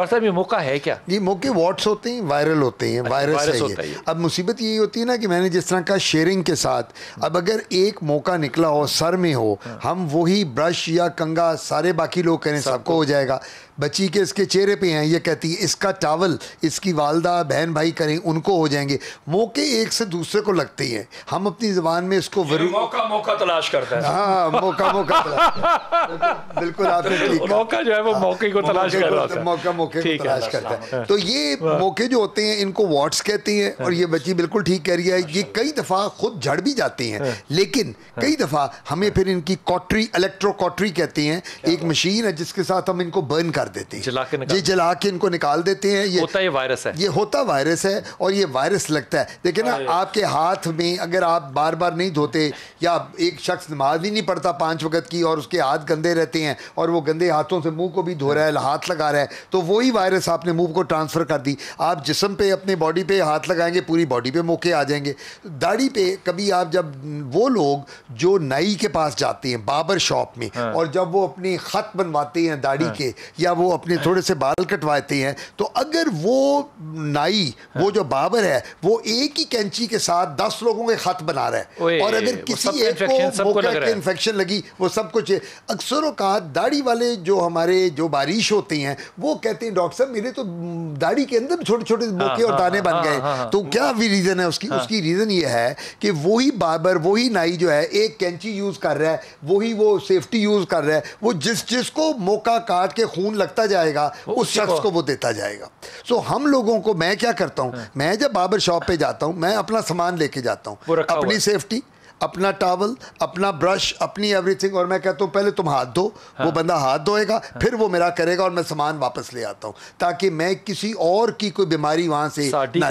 Doctor साहब ये मौका है क्या ये मौके वॉट्स होते हैं वायरल होते हैं अच्छा, वायरस, है ये अब मुसीबत यही होती है ना कि मैंने जिस तरह का शेयरिंग के साथ अब अगर एक मौका निकला हो सर में हो हाँ। हम वही ब्रश या कंगा सारे बाकी लोग करें सबको हो जाएगा बच्ची के इसके चेहरे पे हैं ये कहती है इसका टावल इसकी वालदा बहन भाई करें उनको हो जाएंगे मौके एक से दूसरे को लगते हैं हम अपनी जबान में इसको मौका मौका तलाश करते हैं हाँ मौका मौका बिल्कुल आपने मौका जो है वो मौके को हाँ, तलाश कर रहा है मौका मौके को तलाश करता है तो ये मौके जो होते हैं इनको वॉट्स कहती हैं हाँ। और ये बच्ची बिल्कुल ठीक कह रही है ये हाँ। कई दफ़ा खुद झड़ भी जाती हैं हाँ। लेकिन कई दफ़ा हमें फिर इनकी कॉटरी इलेक्ट्रो कॉटरी कहते हैं एक मशीन है जिसके साथ हम इनको बर्न कर देते हैं ये जला के इनको निकाल देते हैं ये होता ये वायरस है ये होता वायरस है और ये वायरस लगता है देखिए ना आपके हाथ में अगर आप बार बार नहीं धोते या एक शख्स नमाज ही नहीं पढ़ता पाँच वक्त की और उसके हाथ गंदे रहते हैं और वो गंदे हाथों से मुंह को भी धो रहा है हाथ लगा रहा है तो वो वही वायरस आपने मुंह को ट्रांसफ़र कर दी आप जिसम पे अपने बॉडी पे हाथ लगाएंगे पूरी बॉडी पे मौके आ जाएंगे दाढ़ी पे कभी आप जब वो लोग जो नाई के पास जाते हैं बाबर शॉप में हाँ। और जब वो अपने ख़त बनवाते हैं दाढ़ी हाँ। के या वो अपने हाँ। थोड़े से बाल कटवाते हैं तो अगर वो नाई हाँ। वो जो बाबर है वो एक ही कैंची के साथ दस लोगों के ख़त बना रहा है और अगर किसी एक को मौके इन्फेक्शन लगी वो सब कुछ अक्सर दाढ़ी वाले जो हमारे जो बारिश होते हैं वो कहते कहती है डॉक्टर साहब मेरे तो दाढ़ी के अंदर छोटे छोटे बोके और हाँ, दाने बन हाँ, गए हाँ, तो क्या भी रीज़न है उसकी उसकी रीज़न ये है कि वही बाबर वही नाई जो है एक कैंची यूज़ कर रहा है वही वो सेफ्टी यूज़ कर रहा है वो जिस जिसको मौका काट के खून लगता जाएगा उस शख्स को वो देता जाएगा सो हम लोगों को मैं क्या करता हूँ मैं जब बाबर शॉप पे जाता हूँ मैं अपना सामान लेके जाता हूँ अपनी सेफ्टी अपना टावल अपना ब्रश अपनी एवरीथिंग और मैं कहता हूँ पहले तुम हाथ धो हाँ। वो बंदा हाथ धोएगा हाँ। फिर वो मेरा करेगा और मैं सामान वापस ले आता हूँ ताकि मैं किसी और की कोई बीमारी वहाँ से ना